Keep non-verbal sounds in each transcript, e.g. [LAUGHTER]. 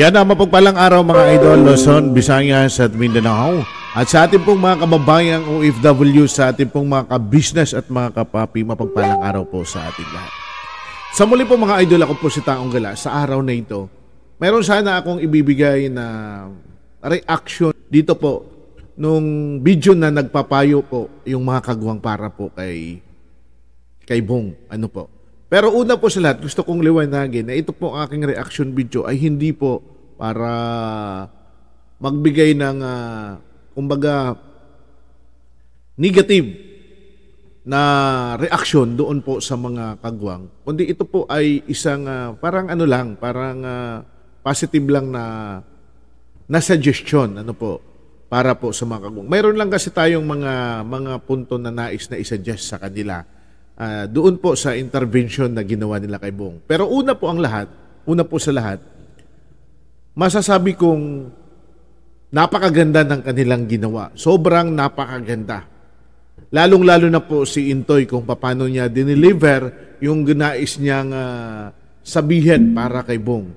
Yan ang mapagpalang araw mga idol, Luzon, Visayas at Mindanao. At sa ating pong mga kababayang OFW, sa ating pong mga ka at mga kapapi, mapagpalang araw po sa ating lahat. Sa muli po mga idol, ako po si Taong Gala. Sa araw na ito, meron sana akong ibibigay na reaction dito po nung video na nagpapayo po yung mga kagawang para po kay kay Bong. Ano po? Pero una po sa lahat, gusto kong liwanagin na ito po ang aking reaction video ay hindi po para magbigay ng uh, kumbaga negative na reaction doon po sa mga kagwang. Kundi ito po ay isang uh, parang ano lang, parang uh, positive lang na na suggestion ano po para po sa mga kagwang. Mayroon lang kasi tayong mga mga punto na nais na i-suggest sa kanila Ah, doon po sa intervention na ginawa nila kay Bong. Pero una po ang lahat, una po sa lahat, masasabi kong napakaganda ng kanilang ginawa. Sobrang napakaganda. Lalong-lalo na po si Intoy kung paano niya dineliver yung ginais niyang uh, sabihin para kay Bong.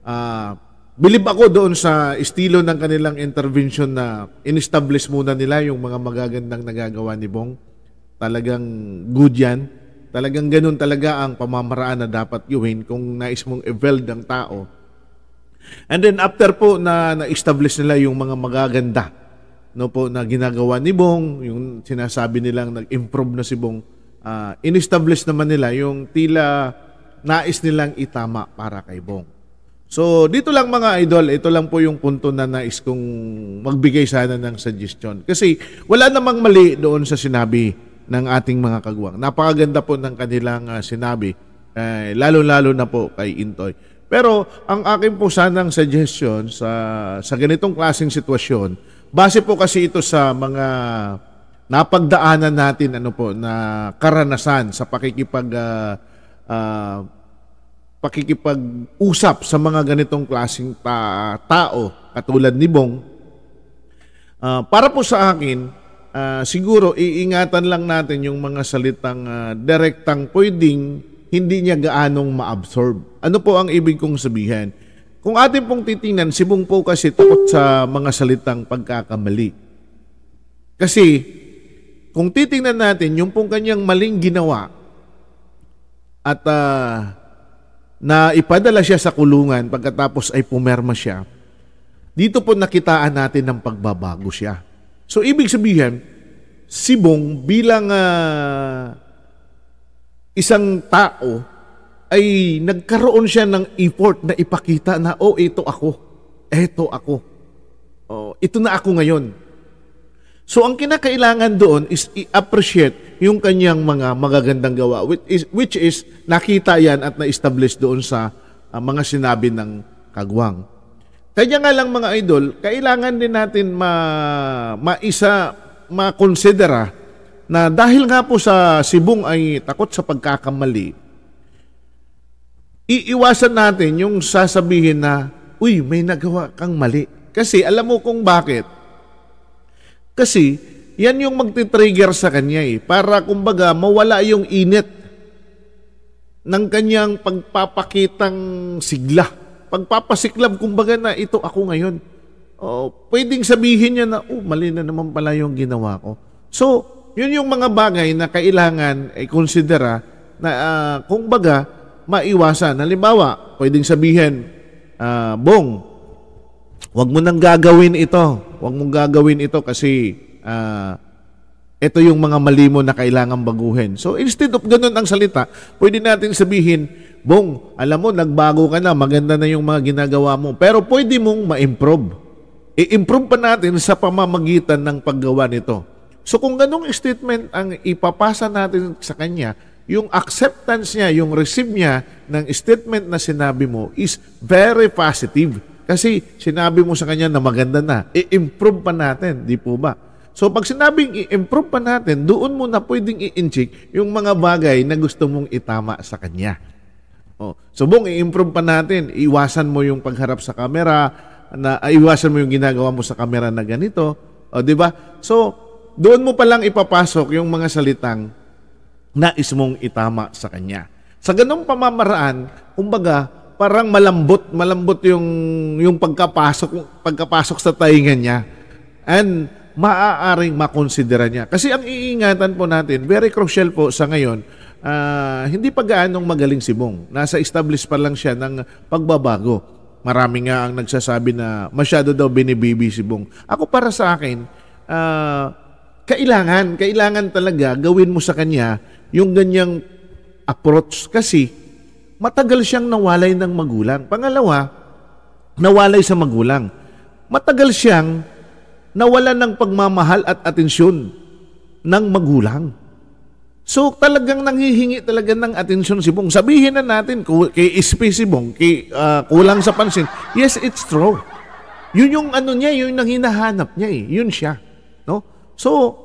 Uh, ah, bilib ako doon sa estilo ng kanilang intervention na in-establish muna nila yung mga magagandang nagagawa ni Bong Talagang good yan. Talagang ganun talaga ang pamamaraan na dapat gawin kung nais mong eveld ang tao. And then after po na na-establish nila yung mga magaganda no po na ginagawa ni Bong, yung sinasabi nilang nag-improve na si Bong, uh, in-establish naman nila yung tila nais nilang itama para kay Bong. So, dito lang mga idol, ito lang po yung punto na nais kong magbigay sana ng suggestion. Kasi wala namang mali doon sa sinabi ng ating mga kagawang. Napakaganda po ng kanilang uh, sinabi, eh, lalo-lalo na po kay Intoy. Pero ang akin po sanang suggestion sa, sa ganitong klaseng sitwasyon, base po kasi ito sa mga napagdaanan natin ano po na karanasan sa pakikipag uh, uh, pakikipag-usap sa mga ganitong klaseng ta- tao katulad ni Bong uh, para po sa akin uh, siguro iingatan lang natin yung mga salitang uh, direktang pwedeng hindi niya gaanong ma-absorb. Ano po ang ibig kong sabihin? Kung atin pong titingnan, si Bung po kasi takot sa mga salitang pagkakamali. Kasi kung titingnan natin yung pong kanyang maling ginawa at uh, ah, na ipadala siya sa kulungan pagkatapos ay pumerma siya, dito po nakitaan natin ng pagbabago siya. So ibig sabihin, si Bong bilang uh, isang tao ay nagkaroon siya ng effort na ipakita na, oh, ito ako. Ito ako. Oh, ito na ako ngayon. So ang kinakailangan doon is i-appreciate yung kanyang mga magagandang gawa which is, which is nakita yan at na-establish doon sa uh, mga sinabi ng kagwang. Kaya nga lang mga idol, kailangan din natin ma maisa makonsidera na dahil nga po sa sibong ay takot sa pagkakamali, iiwasan natin yung sasabihin na, uy, may nagawa kang mali. Kasi alam mo kung bakit. Kasi yan yung magti-trigger sa kanya eh. Para kumbaga mawala yung init ng kanyang pagpapakitang sigla pagpapasiklab kumbaga na ito ako ngayon. Oh, pwedeng sabihin niya na, oh, mali na naman pala yung ginawa ko. So, yun yung mga bagay na kailangan i-considera eh, na uh, ah, kung baga maiwasan. Halimbawa, pwedeng sabihin, uh, Bong, huwag mo nang gagawin ito. Wag mong gagawin ito kasi uh, ito yung mga mali mo na kailangan baguhin. So, instead of ganun ang salita, pwede natin sabihin, Bong, alam mo, nagbago ka na, maganda na yung mga ginagawa mo. Pero pwede mong ma-improve. I-improve pa natin sa pamamagitan ng paggawa nito. So kung ganong statement ang ipapasa natin sa kanya, yung acceptance niya, yung receive niya ng statement na sinabi mo is very positive. Kasi sinabi mo sa kanya na maganda na, i-improve pa natin, di po ba? So pag sinabing i-improve pa natin, doon mo na pwedeng i-incheck yung mga bagay na gusto mong itama sa kanya. Oh, subong i-improve pa natin. Iwasan mo yung pagharap sa camera, na uh, iwasan mo yung ginagawa mo sa camera na ganito. oh, di ba? So, doon mo palang ipapasok yung mga salitang nais mong itama sa kanya. Sa ganong pamamaraan, kumbaga, parang malambot, malambot yung, yung pagkapasok, pagkapasok sa tainga niya. And maaaring makonsidera niya. Kasi ang iingatan po natin, very crucial po sa ngayon, uh, hindi pa gaanong magaling si Bong. Nasa establish pa lang siya ng pagbabago. Marami nga ang nagsasabi na masyado daw binibibi si Bong. Ako para sa akin, uh, kailangan, kailangan talaga gawin mo sa kanya yung ganyang approach kasi matagal siyang nawalay ng magulang. Pangalawa, nawalay sa magulang. Matagal siyang nawalan ng pagmamahal at atensyon ng magulang. So talagang nanghihingi talaga ng atensyon si Bong. Sabihin na natin kay SP si Bong, kay, uh, kulang sa pansin. Yes, it's true. Yun yung ano niya, yun yung hinahanap niya eh. Yun siya. No? So,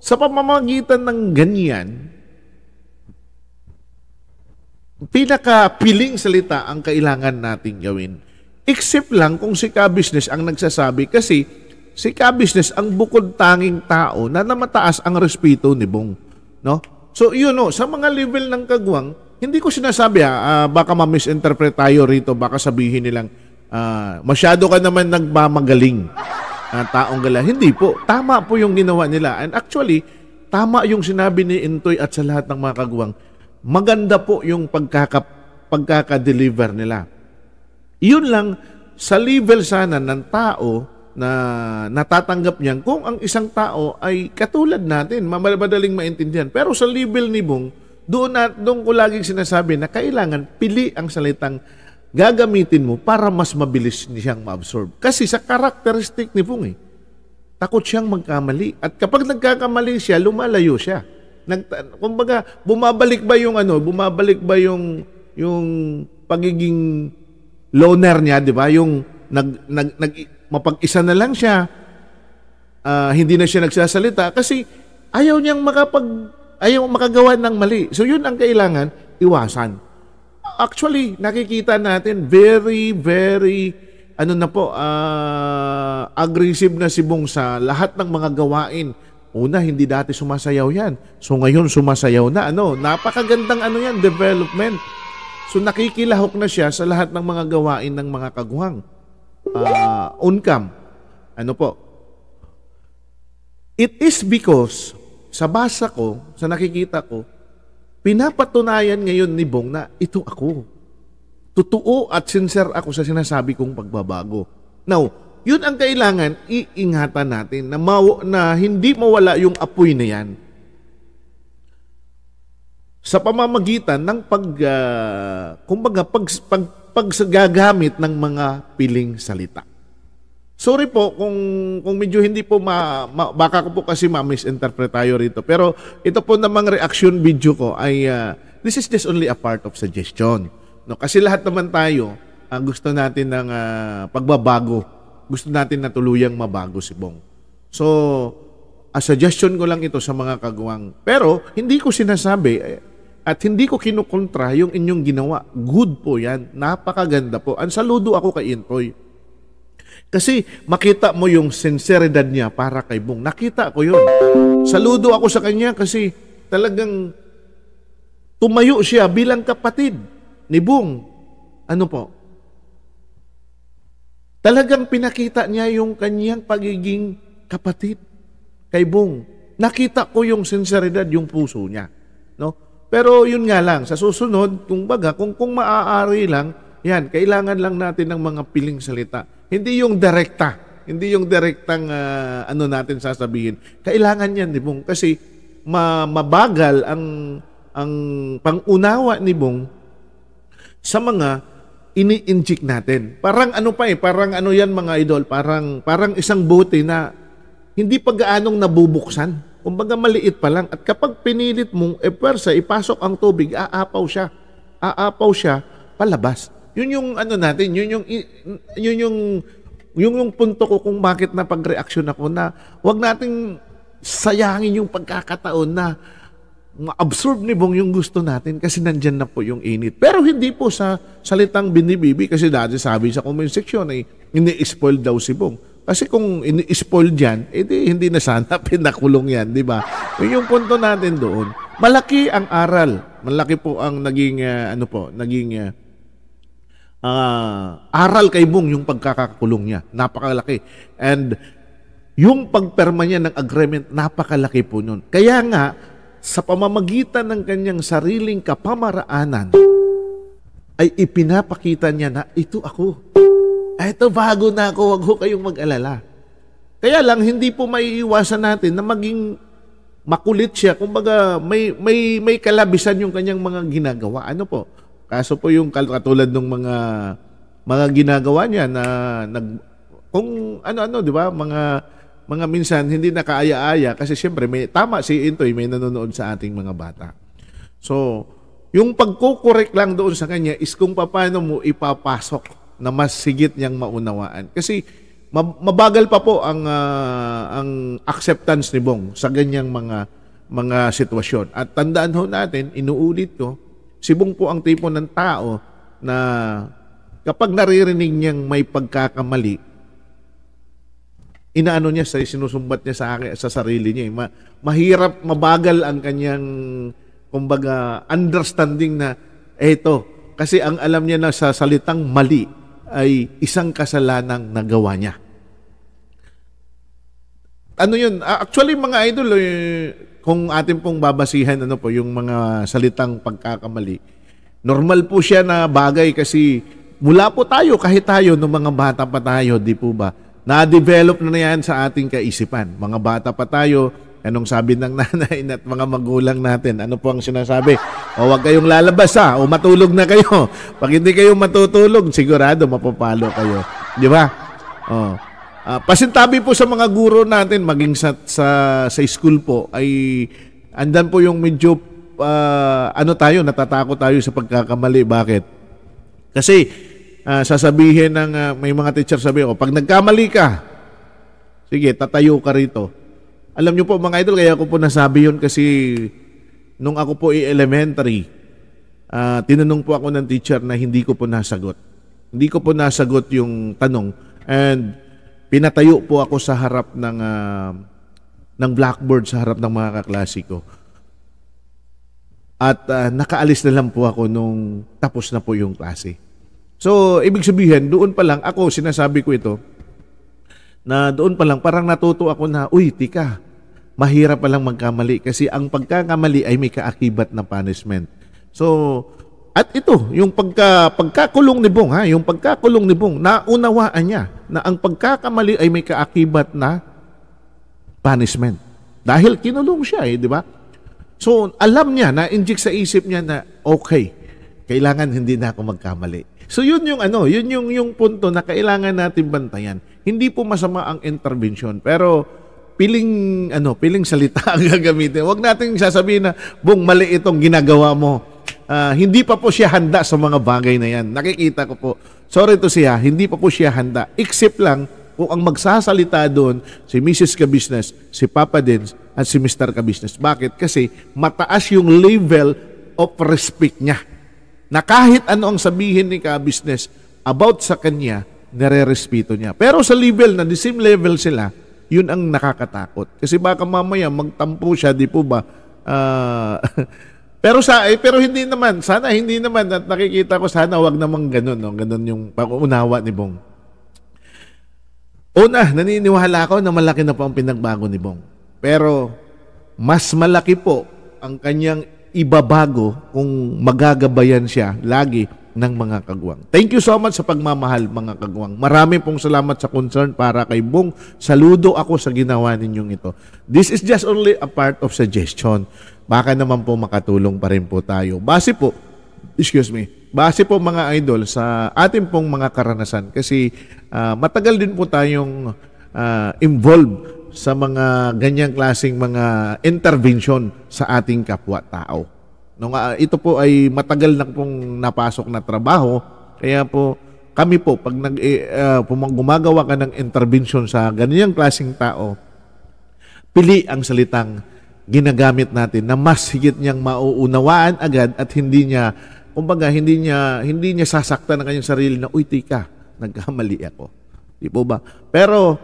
sa pamamagitan ng ganyan, pinaka-piling salita ang kailangan nating gawin. Except lang kung si ka-business ang nagsasabi kasi si ka-business ang bukod tanging tao na namataas ang respeto ni Bong. No? So yun no, sa mga level ng kagwang, hindi ko sinasabi ha, uh, ah, baka ma-misinterpret tayo rito, baka sabihin nilang uh, masyado ka naman nagmamagaling na uh, taong gala. Hindi po, tama po yung ginawa nila. And actually, tama yung sinabi ni Intoy at sa lahat ng mga kagawang. Maganda po yung pagkaka, pagkaka-deliver nila. Yun lang, sa level sana ng tao na natatanggap niyan kung ang isang tao ay katulad natin, madaling maintindihan. Pero sa level ni Bong, doon, na, doon ko laging sinasabi na kailangan pili ang salitang gagamitin mo para mas mabilis siyang maabsorb. Kasi sa karakteristik ni Bong, eh, takot siyang magkamali. At kapag nagkakamali siya, lumalayo siya. Nag, kumbaga, bumabalik ba yung ano, bumabalik ba yung, yung pagiging loner niya, di ba? Yung nag, nag, nag, mapag-isa na lang siya, uh, hindi na siya nagsasalita kasi ayaw niyang makapag ayaw makagawa ng mali. So yun ang kailangan iwasan. Actually, nakikita natin very very ano na po uh, aggressive na si Bong sa lahat ng mga gawain. Una, hindi dati sumasayaw 'yan. So ngayon sumasayaw na ano. Napakagandang ano 'yan, development. So nakikilahok na siya sa lahat ng mga gawain ng mga kaguhang uh, uncam. Ano po? It is because sa basa ko, sa nakikita ko, pinapatunayan ngayon ni Bong na ito ako. Totoo at sincere ako sa sinasabi kong pagbabago. Now, yun ang kailangan iingatan natin na, maw- na hindi mawala yung apoy na yan sa pamamagitan ng pag uh, kumbaga pag, pag paggagamit ng mga piling salita. Sorry po kung kung medyo hindi po ma, ma baka ko po kasi ma-misinterpret tayo rito. Pero ito po namang reaction video ko ay uh, this is just only a part of suggestion. No, kasi lahat naman tayo uh, gusto natin ng uh, pagbabago. Gusto natin na tuluyang mabago si Bong. So, a suggestion ko lang ito sa mga kagawang. Pero hindi ko sinasabi eh, at hindi ko kinukontra yung inyong ginawa. Good po yan. Napakaganda po. Ang saludo ako kay Intoy. Kasi makita mo yung sinseridad niya para kay Bong. Nakita ko yun. Saludo ako sa kanya kasi talagang tumayo siya bilang kapatid ni Bong. Ano po? Talagang pinakita niya yung kanyang pagiging kapatid kay Bong. Nakita ko yung sinseridad, yung puso niya. No? Pero yun nga lang, sa susunod, kung baga, kung, kung maaari lang, yan, kailangan lang natin ng mga piling salita. Hindi yung direkta, hindi yung direktang uh, ano natin sasabihin. Kailangan yan, di bong, kasi ma- mabagal ang ang pangunawa ni Bong sa mga ini-inject natin. Parang ano pa eh, parang ano yan mga idol, parang, parang isang bote na hindi pag gaanong nabubuksan. Kumbaga maliit pa lang. At kapag pinilit mong epwersa, ipasok ang tubig, aapaw siya. Aapaw siya palabas. Yun yung ano natin, yun yung yun yung yun yung punto ko kung bakit na pag-reaction ako na wag nating sayangin yung pagkakataon na ma-absorb ni Bong yung gusto natin kasi nandyan na po yung init. Pero hindi po sa salitang binibibi kasi dati sabi sa comment section ay eh, ini-spoil daw si Bong. Kasi kung in-spoil dyan, edi hindi na sana [LAUGHS] pinakulong yan, di ba? yung punto natin doon. Malaki ang aral. Malaki po ang naging, uh, ano po, naging uh, uh, aral kay Bong yung pagkakakulong niya. Napakalaki. And yung pagperma niya ng agreement, napakalaki po nun. Kaya nga, sa pamamagitan ng kanyang sariling kapamaraanan, ay ipinapakita niya na ito ako eto bago na ako, wag ho kayong mag-alala. Kaya lang, hindi po maiiwasan natin na maging makulit siya. Kung baga, may, may, may kalabisan yung kanyang mga ginagawa. Ano po? Kaso po yung katulad ng mga mga ginagawa niya na nag kung ano-ano, 'di ba? Mga mga minsan hindi nakaaya-aya kasi siyempre may tama si Intoy may nanonood sa ating mga bata. So, yung pagkukorek lang doon sa kanya is kung paano mo ipapasok na mas sigit niyang maunawaan. Kasi mabagal pa po ang uh, ang acceptance ni Bong sa ganyang mga mga sitwasyon. At tandaan ho natin, inuulit ko, si Bong po ang tipo ng tao na kapag naririnig niyang may pagkakamali, inaano niya sa sinusumbat niya sa akin, sa sarili niya. Eh. Ma, mahirap, mabagal ang kanyang kumbaga understanding na eto kasi ang alam niya na sa salitang mali ay isang kasalanang nagawa niya. Ano yun? Actually, mga idol, eh, kung atin pong babasihan ano po, yung mga salitang pagkakamali, normal po siya na bagay kasi mula po tayo, kahit tayo, nung mga bata pa tayo, di po ba, na-develop na, na yan sa ating kaisipan. Mga bata pa tayo, Anong sabi ng [LAUGHS] nanay at mga magulang natin? Ano po ang sinasabi? O wag kayong lalabas ha, o matulog na kayo. [LAUGHS] Pag hindi kayo matutulog, sigurado mapapalo kayo. Di ba? Oh. Uh, pasintabi po sa mga guro natin, maging sa, sa, sa school po, ay andan po yung medyo, uh, ano tayo, natatakot tayo sa pagkakamali. Bakit? Kasi uh, sasabihin ng, uh, may mga teacher sabi, ko, pag nagkamali ka, sige, tatayo ka rito alam nyo po mga idol, kaya ako po nasabi yun kasi nung ako po i-elementary, uh, ah, tinanong po ako ng teacher na hindi ko po nasagot. Hindi ko po nasagot yung tanong and pinatayo po ako sa harap ng uh, ng blackboard sa harap ng mga kaklase ko. At uh, nakaalis na lang po ako nung tapos na po yung klase. So, ibig sabihin, doon pa lang, ako, sinasabi ko ito, na doon pa lang, parang natuto ako na, uy, tika, mahirap palang magkamali kasi ang pagkakamali ay may kaakibat na punishment. So, at ito, yung pagka, pagkakulong ni Bong, ha, yung pagkakulong ni Bong, naunawaan niya na ang pagkakamali ay may kaakibat na punishment. Dahil kinulong siya eh, di ba? So, alam niya, na-inject sa isip niya na, okay, kailangan hindi na ako magkamali. So, yun yung ano, yun yung, yung punto na kailangan natin bantayan. Hindi po masama ang intervention, pero piling ano, piling salita ang gagamitin. Huwag nating sasabihin na bung mali itong ginagawa mo. Uh, hindi pa po siya handa sa mga bagay na 'yan. Nakikita ko po. Sorry to siya, ah, hindi pa po siya handa. Except lang kung ang magsasalita doon si Mrs. Kabisnes, si Papa Dins at si Mr. Kabisnes. Bakit? Kasi mataas yung level of respect niya. Na kahit ano ang sabihin ni Kabisnes about sa kanya, nare-respeto niya. Pero sa level na the same level sila, yun ang nakakatakot. Kasi baka mamaya magtampo siya, di po ba? Uh, [LAUGHS] pero sa eh, pero hindi naman, sana hindi naman at nakikita ko sana wag namang ganun, no. Ganun yung pag unawa ni Bong. Una, naniniwala ako na malaki na po ang pinagbago ni Bong. Pero mas malaki po ang kanyang ibabago kung magagabayan siya lagi ng mga kagwang. Thank you so much sa pagmamahal mga kagwang. Maraming pong salamat sa concern para kay Bong. Saludo ako sa ginawa ninyong ito. This is just only a part of suggestion. Baka naman po makatulong pa rin po tayo. Base po, excuse me, base po mga idol sa ating pong mga karanasan kasi uh, matagal din po tayong uh, involved sa mga ganyang klasing mga intervention sa ating kapwa-tao. No, uh, ah, ito po ay matagal na pong napasok na trabaho. Kaya po, kami po, pag nag, uh, gumagawa ka ng intervention sa ganyang klasing tao, pili ang salitang ginagamit natin na mas higit niyang mauunawaan agad at hindi niya, kumbaga, hindi niya, hindi niya sasaktan ang kanyang sarili na, uy, tika, nagkamali ako. Di po ba? Pero,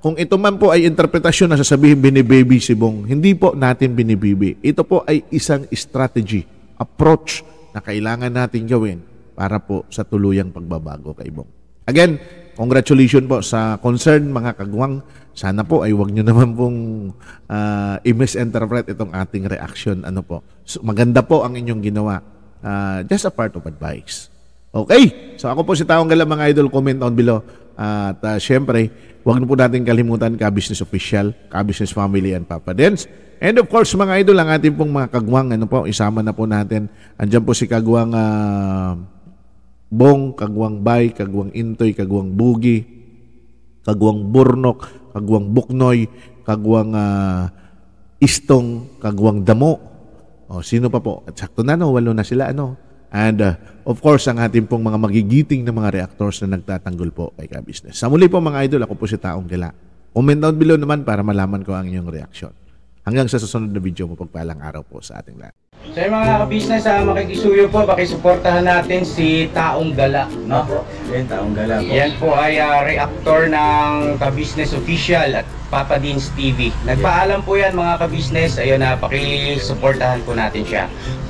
kung ito man po ay interpretasyon na sasabihin binibaby si Bong, hindi po natin binibibi. Ito po ay isang strategy, approach na kailangan natin gawin para po sa tuluyang pagbabago kay Bong. Again, congratulations po sa concern mga kagwang. Sana po ay wag nyo naman pong uh, i-misinterpret itong ating reaction. Ano po. So, maganda po ang inyong ginawa. Uh, just a part of advice. Okay, so ako po si Taong Gala mga idol, comment down below. At uh, syempre, huwag na po natin kalimutan ka-business official, ka-business family and Papa Dance. And of course, mga idol, ang ating pong mga kagwang, ano po, isama na po natin. Andiyan po si kagwang uh, Bong, kagwang Bay, kagwang Intoy, kagwang Bugi, kagwang Burnok, kagwang Buknoy, kagwang uh, Istong, kagwang Damo. O, oh, sino pa po? At sakto na, no? Walo na sila, ano? And uh, of course, ang ating pong mga magigiting na mga reactors na nagtatanggol po kay ka Sa muli po mga idol, ako po si Taong Gala. Comment down below naman para malaman ko ang inyong reaction. Hanggang sa susunod na video mo, pagpalang araw po sa ating lahat. So mga ka-business, ah, makikisuyo po, pakisuportahan natin si Taong Gala. No? Opo, yan Taong Gala po. Yan po ay ah, reactor ng ka official at Papa Deans TV. Nagpaalam po yan mga ka-business, ayun na, pakisuportahan po natin siya.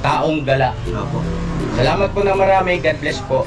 Taong Gala. Opo. Salamat po na marami. God bless po.